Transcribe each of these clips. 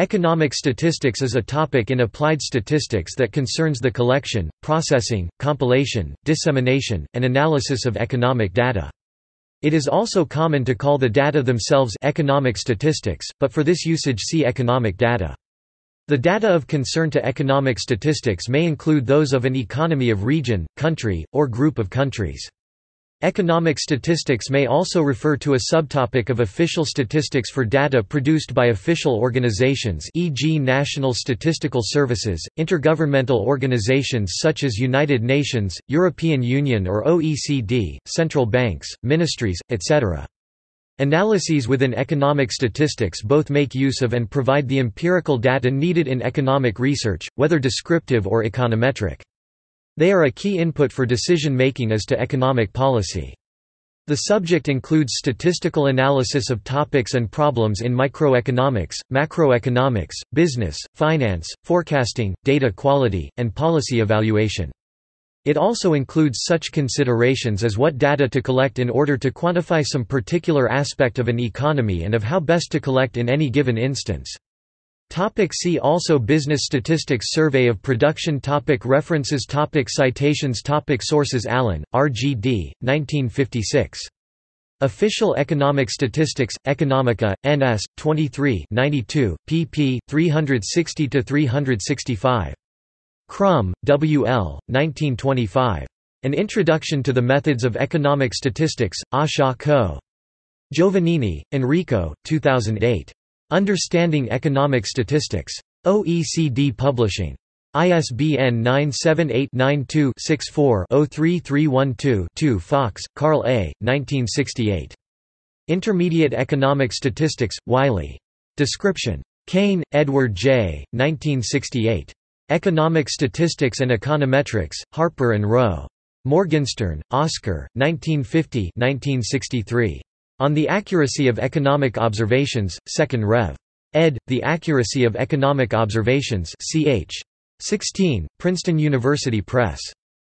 Economic statistics is a topic in applied statistics that concerns the collection, processing, compilation, dissemination, and analysis of economic data. It is also common to call the data themselves economic statistics, but for this usage see economic data. The data of concern to economic statistics may include those of an economy of region, country, or group of countries. Economic statistics may also refer to a subtopic of official statistics for data produced by official organizations e.g. national statistical services, intergovernmental organizations such as United Nations, European Union or OECD, central banks, ministries, etc. Analyses within economic statistics both make use of and provide the empirical data needed in economic research, whether descriptive or econometric. They are a key input for decision-making as to economic policy. The subject includes statistical analysis of topics and problems in microeconomics, macroeconomics, business, finance, forecasting, data quality, and policy evaluation. It also includes such considerations as what data to collect in order to quantify some particular aspect of an economy and of how best to collect in any given instance. Topic see also Business statistics Survey of production topic References topic Citations topic Sources Allen, R. G. D., 1956. Official Economic Statistics, Economica, N.S., 23 92, pp. 360–365. Crum, W. L., 1925. An Introduction to the Methods of Economic Statistics, Asha Co. Giovannini, Enrico, 2008. Understanding Economic Statistics. OECD Publishing. ISBN 978-92-64-03312-2 Fox, Carl A., 1968. Intermediate Economic Statistics, Wiley. Description. Kane, Edward J., 1968. Economic Statistics and Econometrics, Harper and Row. Morgenstern, Oscar, 1950 1963. On the Accuracy of Economic Observations, 2nd Rev. ed. The Accuracy of Economic Observations ch. 16, Princeton University Press.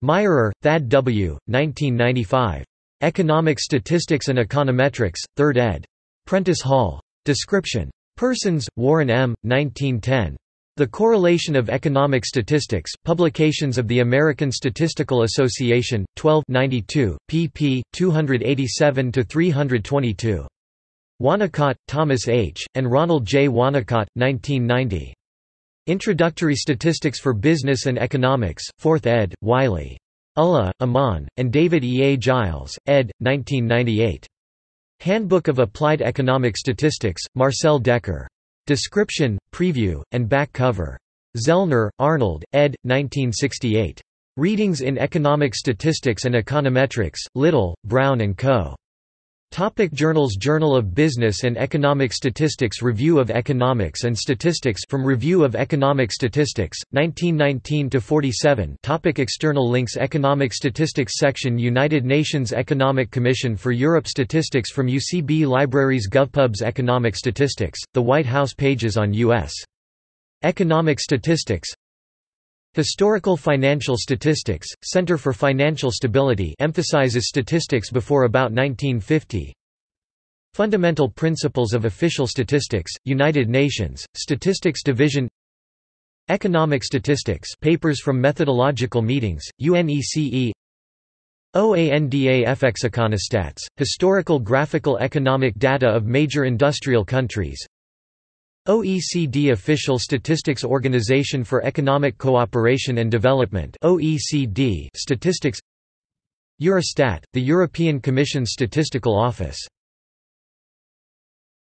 Meirer, Thad W., 1995. Economic Statistics and Econometrics, 3rd ed. Prentice Hall. Description. Persons, Warren M., 1910. The Correlation of Economic Statistics, Publications of the American Statistical Association, 12 pp. 287–322. Wanacott, Thomas H., and Ronald J. Wanacott, 1990. Introductory Statistics for Business and Economics, 4th ed., Wiley. Ulla, Amon, and David E. A. Giles, ed., 1998. Handbook of Applied Economic Statistics, Marcel Decker. Description, Preview, and Back Cover. Zellner, Arnold, ed. 1968. Readings in Economic Statistics and Econometrics, Little, Brown and Co. Topic journals Journal of Business and Economic Statistics Review of Economics and Statistics from Review of Economic Statistics, 1919–47 Topic External links Economic Statistics Section United Nations Economic Commission for Europe Statistics from UCB Libraries GovPubs Economic Statistics, the White House pages on U.S. Economic Statistics Historical Financial Statistics, Center for Financial Stability emphasizes statistics before about 1950. Fundamental Principles of Official Statistics, United Nations, Statistics Division Economic Statistics Papers from Methodological Meetings, UNECE FX Econostats, Historical Graphical Economic Data of Major Industrial Countries OECD official Statistics Organization for Economic Cooperation and Development (OECD) statistics Eurostat, the European Commission's statistical office